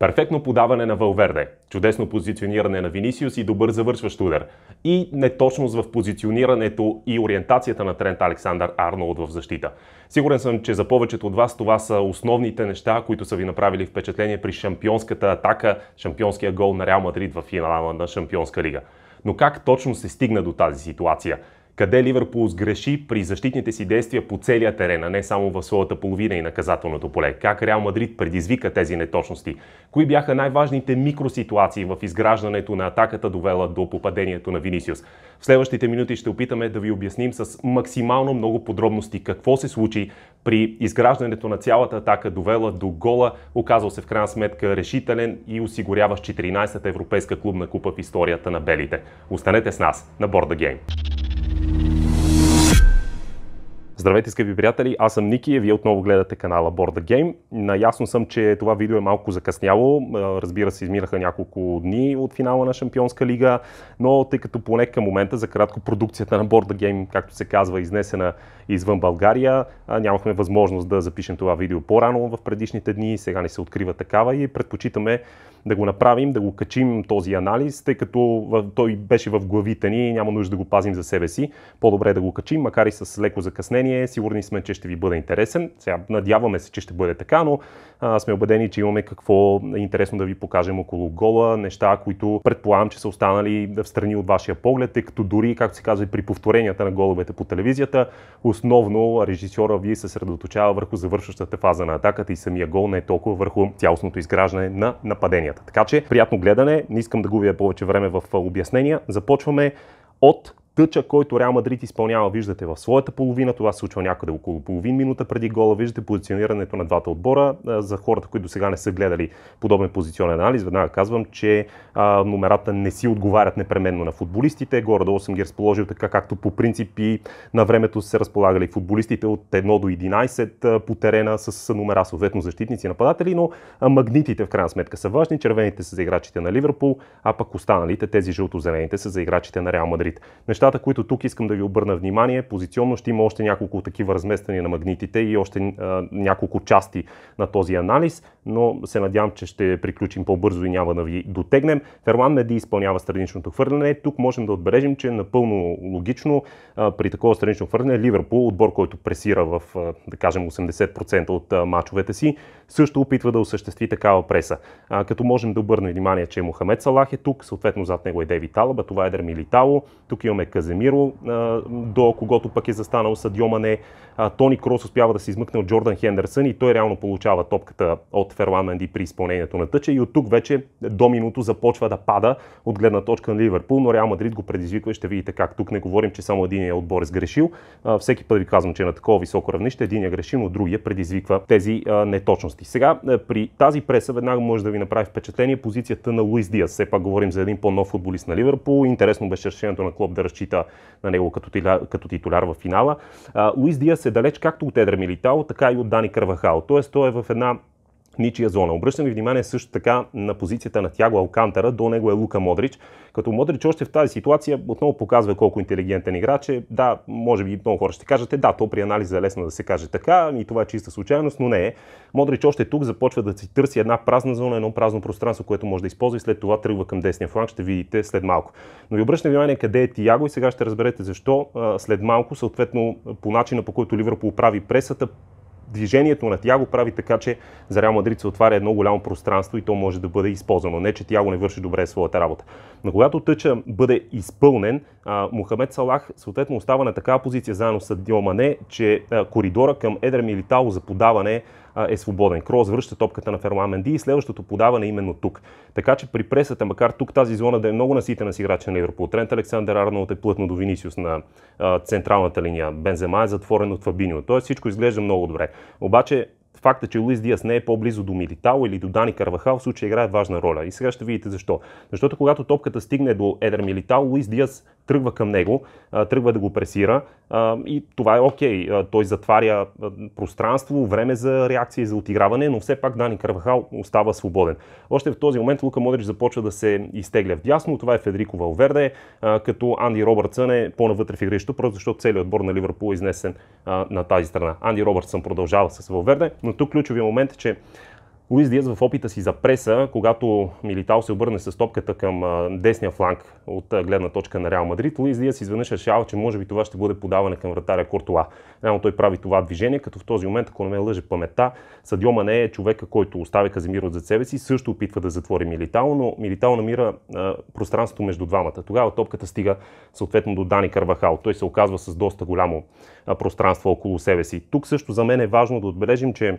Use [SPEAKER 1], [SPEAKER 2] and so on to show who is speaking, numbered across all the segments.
[SPEAKER 1] Перфектно подаване на Валверде, чудесно позициониране на Винисиус и добър завършващ удар. И неточност в позиционирането и ориентацията на Трент Александър Арнолд в защита. Сигурен съм, че за повечето от вас това са основните неща, които са ви направили впечатление при шампионската атака, шампионския гол на Реал Мадрид в финала на Шампионска лига. Но как точно се стигна до тази ситуация? къде Ливърпул сгреши при защитните си действия по целия терен, а не само в своята половина и наказателното поле. Как Реал Мадрид предизвика тези неточности? Кои бяха най-важните микроситуации в изграждането на атаката довела до попадението на Винисиус? В следващите минути ще опитаме да ви обясним с максимално много подробности какво се случи при изграждането на цялата атака довела до гола, оказал се в крайна сметка решителен и осигуряващ 14-та европейска клубна купа в историята на белите. Останете с нас на Борда Гейм. Thank you. Здравейте, скъпи приятели! Аз съм Ники и вие отново гледате канала Board Game. Наясно съм, че това видео е малко закъсняло. Разбира се, изминаха няколко дни от финала на Шампионска лига, но тъй като поне към момента за кратко продукцията на Board Game, както се казва, е изнесена извън България, нямахме възможност да запишем това видео по-рано в предишните дни. Сега не се открива такава и предпочитаме да го направим, да го качим този анализ, тъй като той беше в главите ни, и няма нужда да го пазим за себе си. По-добре е да го качим, макар и с леко закъснение съобщение. Сигурни сме, че ще ви бъде интересен. Сега надяваме се, че ще бъде така, но а, сме убедени, че имаме какво интересно да ви покажем около гола. Неща, които предполагам, че са останали в страни от вашия поглед, тъй като дори, както се казва, при повторенията на головете по телевизията, основно режисьора ви се съсредоточава върху завършващата фаза на атаката и самия гол не е толкова върху цялостното изграждане на нападенията. Така че приятно гледане, не искам да губя повече време в обяснения. Започваме от тъча, който Реал Мадрид изпълнява, виждате в своята половина, това се случва някъде около половин минута преди гола, виждате позиционирането на двата отбора. За хората, които сега не са гледали подобен позиционен анализ, веднага казвам, че а, номерата не си отговарят непременно на футболистите. Горе-долу съм ги разположил така, както по принципи на времето са се разполагали футболистите от 1 до 11 по терена с номера, съответно защитници и нападатели, но магнитите в крайна сметка са важни. Червените са за играчите на Ливерпул, а пък останалите, тези жълто-зелените са за играчите на Реал Мадрид. Неща нещата, които тук искам да ви обърна внимание, позиционно ще има още няколко такива размествания на магнитите и още а, няколко части на този анализ, но се надявам, че ще приключим по-бързо и няма да ви дотегнем. Ферлан Меди изпълнява страничното хвърляне. Тук можем да отбележим, че е напълно логично а, при такова странично хвърляне Ливерпул, отбор, който пресира в, а, да кажем, 80% от а, мачовете си, също опитва да осъществи такава преса. А, като можем да обърнем внимание, че Мохамед Салах е тук, съответно зад него е Деви Талаба, това е Дермили Тало. тук имаме Каземиро, до когото пък е застанал съдьомане, Тони Крос успява да се измъкне от Джордан Хендерсън и той реално получава топката от Ферлан Менди при изпълнението на тъча и от тук вече доминото започва да пада от гледна точка на Ливърпул, но Реал Мадрид го предизвиква ще видите как. Тук не говорим, че само един е отбор е сгрешил. Всеки път ви казвам, че е на такова високо равнище един е грешил, но другия предизвиква тези неточности. Сега при тази преса веднага може да ви направи впечатление позицията на Луис Диас. Все пак говорим за един по-нов футболист на Ливърпул. Интересно беше решението на Клоп да разчита разчита на нали, него като, като титуляр в финала. Луис Диас е далеч както от Едра Милитао, така и от Дани Кървахао. Тоест той е в една ничия зона. Обръщам ви внимание също така на позицията на Тяго Алкантара, до него е Лука Модрич. Като Модрич още в тази ситуация отново показва колко интелигентен играч е. Да, може би много хора ще кажете, да, то при анализа е лесно да се каже така и това е чиста случайност, но не е. Модрич още тук започва да си търси една празна зона, едно празно пространство, което може да използва и след това тръгва към десния фланг, ще видите след малко. Но ви обръщам внимание къде е Тияго и сега ще разберете защо след малко, съответно по начина по който Ливърпул прави пресата, движението на Тиаго прави така, че за Реал Мадрид се отваря едно голямо пространство и то може да бъде използвано. Не, че Тиаго не върши добре своята работа. Но когато тъча бъде изпълнен, Мохамед Салах съответно остава на такава позиция заедно с Диомане, че коридора към Едра Милитало за подаване е свободен. Крос връща топката на Ферман Менди и следващото подаване е именно тук. Така че при пресата, макар тук тази зона да е много наситена с играча на Ливърпул, Трент Александър Арнолд е плътно до Винисиус на а, централната линия. Бензема е затворен от Фабинио. Тоест всичко изглежда много добре. Обаче факта, че Луис Диас не е по-близо до Милитао или до Дани Карвахал, в случая играе важна роля. И сега ще видите защо. Защото когато топката стигне до Едър Милитао, Луис Диас тръгва към него, тръгва да го пресира и това е окей. Okay. Той затваря пространство, време за реакция и за отиграване, но все пак Дани Карвахал остава свободен. Още в този момент Лука Модрич започва да се изтегля в дясно, това е Федрико Валверде, като Анди Робъртсън е по-навътре в игрището, просто защото целият отбор на Ливърпул е изнесен на тази страна. Анди Робъртсън продължава с Валверде, но тук ключовият момент е, че Луис Диас в опита си за преса, когато Милитал се обърне с топката към десния фланг от гледна точка на Реал Мадрид, Луис Диас изведнъж решава, че може би това ще бъде подаване към вратаря Кортуа. Реално той прави това движение, като в този момент, ако не ме лъже паметта, Садиома не е човека, който оставя от зад себе си, също опитва да затвори Милитал, но Милитал намира пространството между двамата. Тогава топката стига съответно до Дани Карвахал. Той се оказва с доста голямо пространство около себе си. Тук също за мен е важно да отбележим, че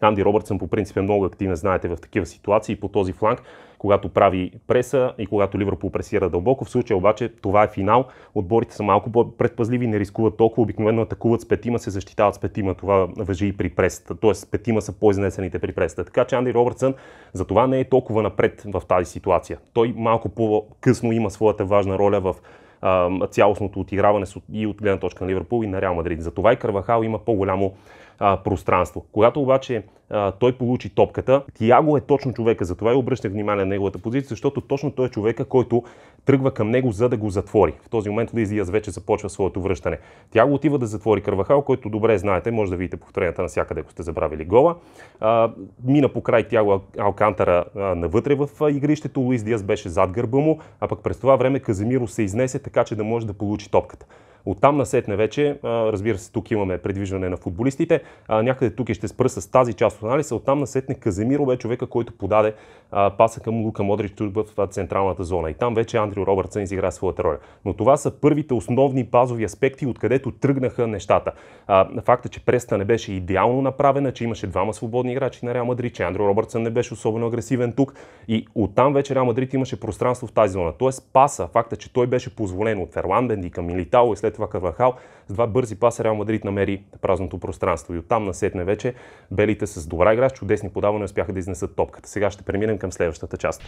[SPEAKER 1] Анди Робъртсън по принцип е много активен, знаете, в такива ситуации по този фланг, когато прави преса и когато Ливърпул пресира дълбоко. В случая обаче това е финал. Отборите са малко по-предпазливи, не рискуват толкова. Обикновено атакуват с петима, се защитават с петима. Това въжи и при пресата. Тоест петима са по-изнесените при пресата. Така че Анди Робъртсън за това не е толкова напред в тази ситуация. Той малко по-късно има своята важна роля в цялостното отиграване и от гледна точка на Ливърпул и на Реал Мадрид. Затова и Карвахал има по-голямо а, пространство. Когато обаче а, той получи топката, Тиаго е точно човека, затова и обръщах внимание на неговата позиция, защото точно той е човека, който тръгва към него, за да го затвори. В този момент Лиз вече започва своето връщане. Тиаго отива да затвори кървахал, който добре знаете, може да видите повторенията на всякъде, ако сте забравили гола. А, мина по край Тиаго Алкантара а, навътре в а, игрището, Луис Диас беше зад гърба му, а пък през това време Каземиро се изнесе така, че да може да получи топката. Оттам насетне вече, разбира се, тук имаме предвижване на футболистите. Някъде тук ще спра с тази част от анализа. Оттам насетне Каземиро бе е човека, който подаде паса към Лука Модрич тук в централната зона. И там вече Андрю Робъртсън изигра своята роля. Но това са първите основни базови аспекти, откъдето тръгнаха нещата. Факта, че преста не беше идеално направена, че имаше двама свободни играчи на Реал Мадрид, че Андрю Робъртсън не беше особено агресивен тук. И оттам вече Реал Мадрид имаше пространство в тази зона. Тоест паса, факта, че той беше позволен от Ферланден и към Милитао и след след това Карвахал. С два бързи паса Реал Мадрид намери празното пространство. И оттам насетне вече белите с добра игра, с чудесни подавания успяха да изнесат топката. Сега ще преминем към следващата част.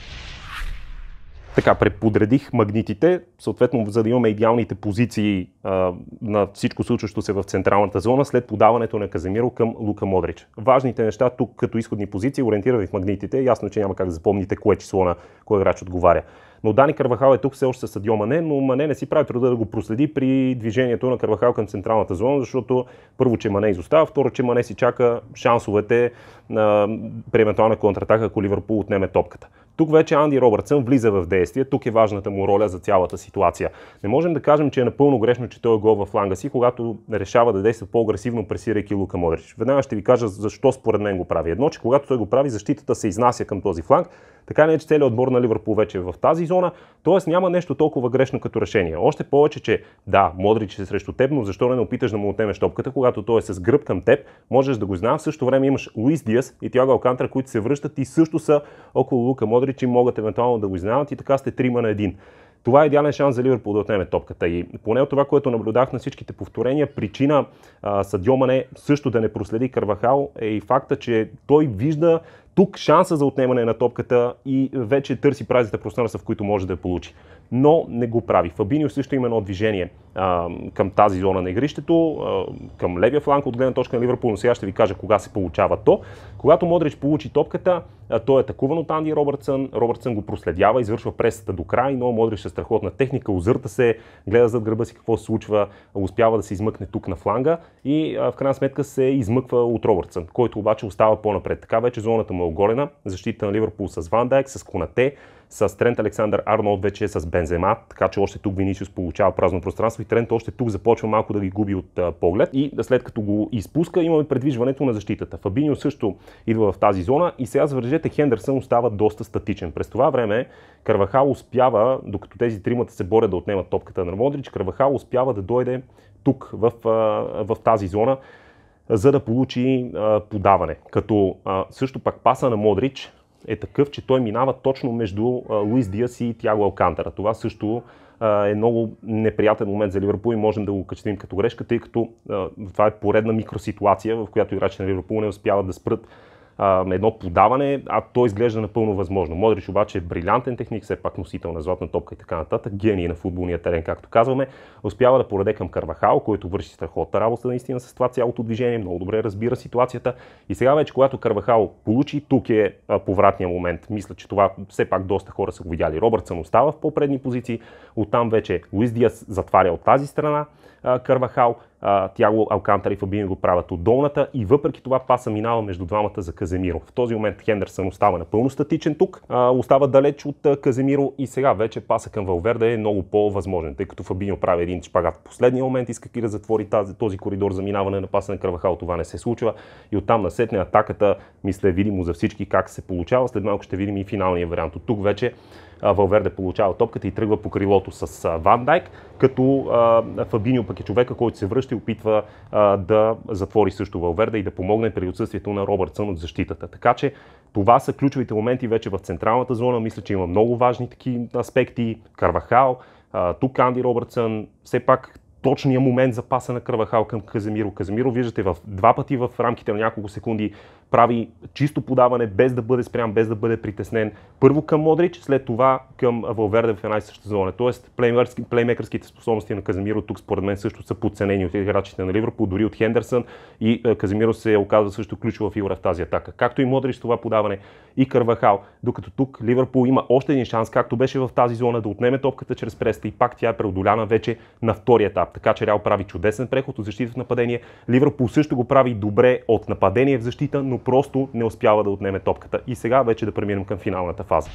[SPEAKER 1] Така, преподредих магнитите, съответно, за да имаме идеалните позиции а, на всичко случващо се в централната зона след подаването на Каземиро към Лука Модрич. Важните неща тук като изходни позиции ориентирах в магнитите. Ясно, че няма как да запомните кое число на кой играч отговаря. Но Дани Карвахал е тук все още с Садио Мане, но Мане не си прави труда да го проследи при движението на Карвахал към централната зона, защото първо, че Мане изостава, второ, че Мане си чака шансовете на при евентуална контратака, ако Ливърпул отнеме топката. Тук вече Анди Робъртсън влиза в действие, тук е важната му роля за цялата ситуация. Не можем да кажем, че е напълно грешно, че той е гол в фланга си, когато решава да действа по-агресивно, пресирайки Лука Модрич. Веднага ще ви кажа защо според мен го прави. Едно, че когато той го прави, защитата се изнася към този фланг, така не е, че целият отбор на Ливърпул вече е в тази зона, т.е. няма нещо толкова грешно като решение. Още повече, че да, Модрич е срещу теб, но защо не опиташ да му отнемеш топката, когато той е с гръб към теб, можеш да го знам. В същото време имаш Луис Диас и Тиаго Алкантра, които се връщат и също са около Лука Модрич и могат евентуално да го изненадат и така сте трима на един това е идеален шанс за Ливърпул да отнеме топката. И поне от това, което наблюдах на всичките повторения, причина а, Садио Мане също да не проследи Карвахал е и факта, че той вижда тук шанса за отнемане на топката и вече търси празните пространства, в които може да я получи но не го прави. Фабинио също има едно движение а, към тази зона на игрището, а, към левия фланг от гледна точка на Ливърпул, но сега ще ви кажа кога се получава то. Когато Модрич получи топката, а, той е атакуван от Анди Робъртсън, Робъртсън го проследява, извършва пресата до край, но Модрич е страхотна техника, озърта се, гледа зад гърба си какво се случва, успява да се измъкне тук на фланга и а, в крайна сметка се измъква от Робъртсън, който обаче остава по-напред. Така вече зоната му е оголена, защита на Ливърпул с Ван Дайк, с Конате, с Трент Александър Арнолд вече е с Бензема, така че още тук Винисиус получава празно пространство и Трент още тук започва малко да ги губи от поглед и след като го изпуска имаме предвижването на защитата. Фабинио също идва в тази зона и сега завържете: Хендерсън остава доста статичен. През това време Карвахал успява, докато тези тримата се борят да отнемат топката на Модрич, Карвахал успява да дойде тук в, в тази зона за да получи а, подаване. Като а, също пак паса на Модрич е такъв, че той минава точно между Луис Диас и Тиаго Алкантара. Това също е много неприятен момент за Ливерпул и можем да го качествим като грешка, тъй като това е поредна микроситуация, в която играчите на Ливерпул не успяват да спрат едно подаване, а то изглежда напълно възможно. Модрич обаче е брилянтен техник, все пак носител на златна топка и така нататък, гений на футболния терен, както казваме. Успява да пораде към Карвахал, който върши страхотна работа наистина с това цялото движение, много добре разбира ситуацията. И сега вече, когато Карвахал получи, тук е повратния момент. Мисля, че това все пак доста хора са го видяли. Робъртсън остава в по-предни позиции, оттам вече Луис Диас затваря от тази страна. Кървахал, Тяго Алкантар и Фабини го правят от долната и въпреки това паса минава между двамата за Каземиро. В този момент Хендерсън остава напълно статичен тук, остава далеч от Каземиро и сега вече паса към Валверда е много по-възможен, тъй като Фабиньо прави един шпагат в последния момент, искаки да затвори тази, този коридор за минаване на паса на Кървахал, Това не се случва и оттам насетне атаката, мисля, е видимо за всички как се получава. След малко ще видим и финалния вариант. От тук вече Валверде получава топката и тръгва по крилото с Ван Дайк, като Фабинио пък е човека, който се връща и опитва да затвори също Валверде и да помогне при отсъствието на Робъртсън от защитата. Така че това са ключовите моменти вече в централната зона. Мисля, че има много важни такива аспекти. Карвахал, тук Анди Робъртсън, все пак точния момент за паса на Кравахал към Каземиро. Каземиро виждате в два пъти в рамките на няколко секунди прави чисто подаване, без да бъде спрям, без да бъде притеснен. Първо към Модрич, след това към Валверде в една и съща зона. Тоест, плеймейкърски, плеймейкърските способности на Казамиро тук според мен също са подценени от играчите на Ливърпул, дори от Хендерсън и е, Казамиро се оказва също ключова фигура в тази атака. Както и Модрич с това подаване и Кървахал. докато тук Ливърпул има още един шанс, както беше в тази зона, да отнеме топката чрез преста и пак тя е преодоляна вече на втори етап. Така че Реал прави чудесен преход от защита в нападение. Ливърпул също го прави добре от нападение в защита, но но просто не успява да отнеме топката. И сега вече да преминем към финалната фаза.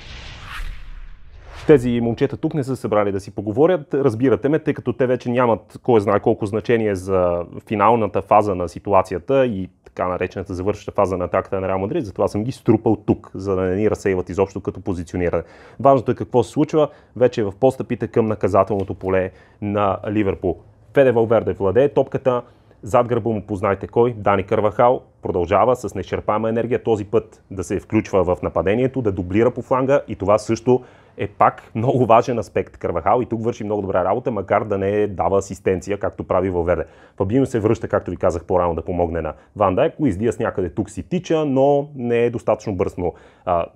[SPEAKER 1] Тези момчета тук не са събрали да си поговорят, разбирате ме, тъй като те вече нямат кой знае колко значение за финалната фаза на ситуацията и така наречената завършваща фаза на атаката на Реал Мадрид, затова съм ги струпал тук, за да не ни разсейват изобщо като позициониране. Важното е какво се случва вече е в постъпите към наказателното поле на Ливерпул. Феде Валверде владее топката, зад гърба му познайте кой, Дани Карвахал, продължава с нещерпама енергия този път да се включва в нападението, да дублира по фланга и това също е пак много важен аспект Кървахал и тук върши много добра работа, макар да не е дава асистенция, както прави Валверде. Фабино се връща, както ви казах по-рано, да помогне на Ван Дайк. Луис някъде тук си тича, но не е достатъчно бързно.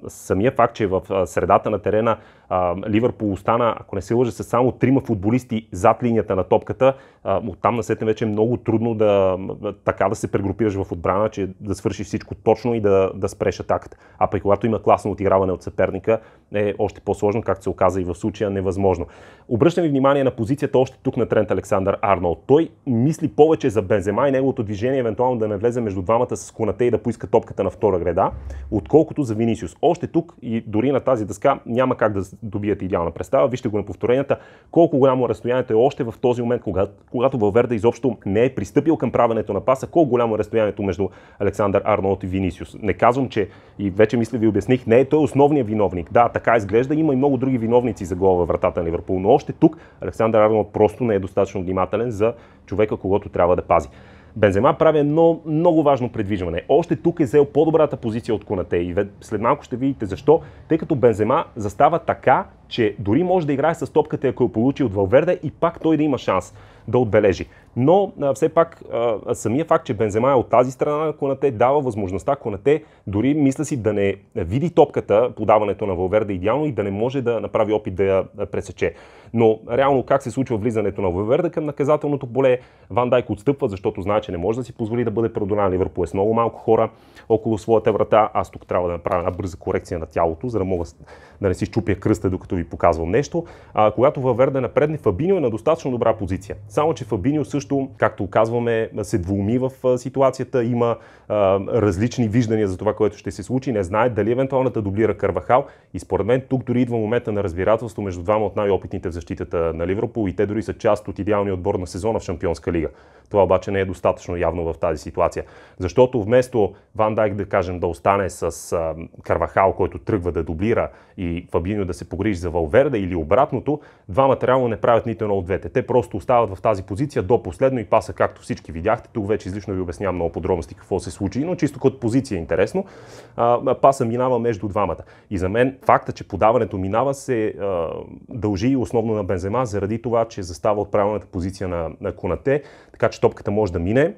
[SPEAKER 1] самия факт, че в средата на терена а, Ливърпул остана, ако не се лъжа, с само трима футболисти зад линията на топката, а, оттам насетне вече е много трудно да, така да се прегрупираш в отбрана, че да свършиш всичко точно и да, да спреш атаката. А при когато има класно отиграване от съперника, е още по-сложно, както се оказа и в случая, невъзможно. Обръщам ви внимание на позицията още тук на Трент Александър Арнолд. Той мисли повече за Бензема и неговото движение, евентуално да не влезе между двамата с коната и да поиска топката на втора града, отколкото за Винисиус. Още тук и дори на тази дъска няма как да добиете идеална представа. Вижте го на повторенията, колко голямо разстоянието е още в този момент, когато, когато Валверда изобщо не е пристъпил към правенето на паса, колко голямо е разстоянието между Александър Арнолд и Винисиус. Не казвам, че и вече мисля ви обясних, не е той основният виновник. Да, така изглежда, има и много други виновници за гола във вратата на Ливърпул, но още тук Александър Арнолд просто не е достатъчно внимателен за човека, когато трябва да пази. Бензема прави едно много важно предвижване. Още тук е взел по-добрата позиция от Конате и след малко ще видите защо, тъй като Бензема застава така, че дори може да играе с топката, ако я е получи от Валверде и пак той да има шанс да отбележи. Но а, все пак а, самия факт, че Бензема е от тази страна на Конате, дава възможността Конате дори мисля си да не види топката, подаването на Валверде идеално и да не може да направи опит да я пресече. Но реално как се случва влизането на Валверде към наказателното поле, Ван Дайк отстъпва, защото знае, че не може да си позволи да бъде преодолян. Ливърпул е с много малко хора около своята врата. Аз тук трябва да направя една бърза корекция на тялото, за да мога да не си щупя кръста, докато ви показвам нещо, а, когато Ваверда напредне, Фабинио е на достатъчно добра позиция. Само, че Фабинио също, както казваме, се двуми в ситуацията, има а, различни виждания за това, което ще се случи, не знае дали евентуално да дублира Карвахал и според мен тук дори идва момента на разбирателство между двама от най-опитните в защитата на Ливърпул и те дори са част от идеалния отбор на сезона в Шампионска лига. Това обаче не е достатъчно явно в тази ситуация. Защото вместо Ван Дайк, да кажем, да остане с а, Карвахал, който тръгва да дублира и Фабиньо да се погрижи за Валверда или обратното, двамата реално не правят нито едно от двете. Те просто остават в тази позиция до последно и паса, както всички видяхте. Тук вече излишно ви обяснявам много подробности какво се случи, но чисто като позиция е интересно. Паса минава между двамата. И за мен факта, че подаването минава се дължи основно на Бензема заради това, че застава от правилната позиция на, на Конате, така че топката може да мине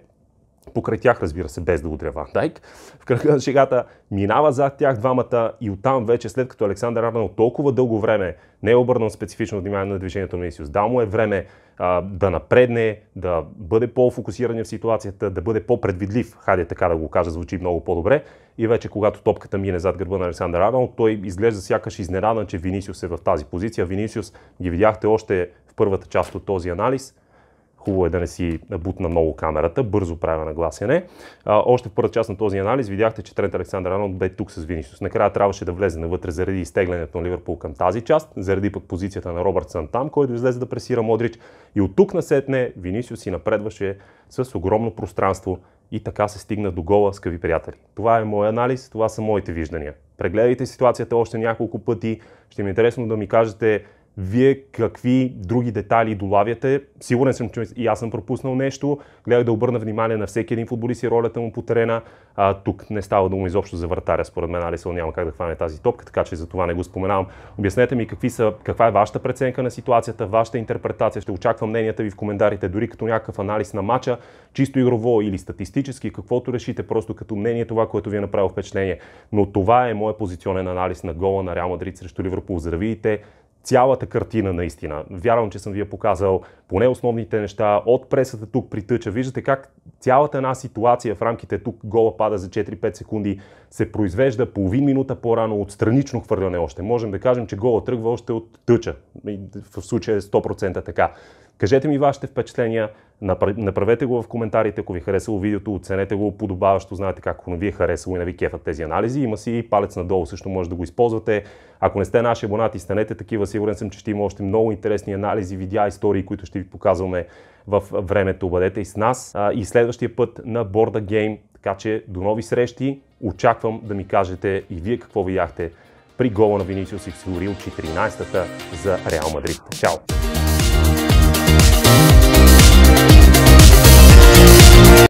[SPEAKER 1] покрай тях, разбира се, без да удря Ван Дайк. В кръга на шегата минава зад тях двамата и оттам вече, след като Александър Арнал толкова дълго време не е обърнал специфично внимание на движението на Исиус, дал му е време а, да напредне, да бъде по-фокусиран в ситуацията, да бъде по-предвидлив, хайде така да го кажа, звучи много по-добре. И вече, когато топката мине зад гърба на Александър Арнал, той изглежда сякаш изненадан, че Винисиус е в тази позиция. Винисиус ги видяхте още в първата част от този анализ – хубаво е да не си бутна много камерата, бързо правя нагласяне. А, още в първа част на този анализ видяхте, че Трент Александър Арнолд бе тук с Винисиус. Накрая трябваше да влезе навътре заради изтеглянето на Ливърпул към тази част, заради пък позицията на Робърт Сантам, който излезе да пресира Модрич. И от тук насетне Винисус си напредваше с огромно пространство и така се стигна до гола, скъпи приятели. Това е мой анализ, това са моите виждания. Прегледайте ситуацията още няколко пъти. Ще ми е интересно да ми кажете вие какви други детайли долавяте. Сигурен съм, че и аз съм пропуснал нещо. Гледах да обърна внимание на всеки един футболист и ролята му по терена. А, тук не става дума изобщо за вратаря. Според мен Алисъл няма как да хване тази топка, така че за това не го споменавам. Обяснете ми какви са, каква е вашата преценка на ситуацията, вашата интерпретация. Ще очаквам мненията ви в коментарите, дори като някакъв анализ на матча, чисто игрово или статистически, каквото решите, просто като мнение това, което ви е направило впечатление. Но това е моят позиционен анализ на гола на Реал Мадрид срещу Ливърпул. Здравейте! цялата картина наистина. Вярвам, че съм ви е показал поне основните неща от пресата тук притъча. Виждате как цялата една ситуация в рамките тук гола пада за 4-5 секунди се произвежда половин минута по-рано от странично хвърляне още. Можем да кажем, че гола тръгва още от тъча. В случая е 100% така. Кажете ми вашите впечатления, направете го в коментарите, ако ви е харесало видеото, оценете го подобаващо, знаете как, ако не ви е харесало и на ви кефат тези анализи, има си и палец надолу, също може да го използвате. Ако не сте наши абонати, станете такива, сигурен съм, че ще има още много интересни анализи, видеа, истории, които ще ви показваме в времето. Бъдете и с нас и следващия път на Борда Game. така че до нови срещи, очаквам да ми кажете и вие какво видяхте при гола на Винисиус и Сигурил 14-та за Реал Мадрид. Чао!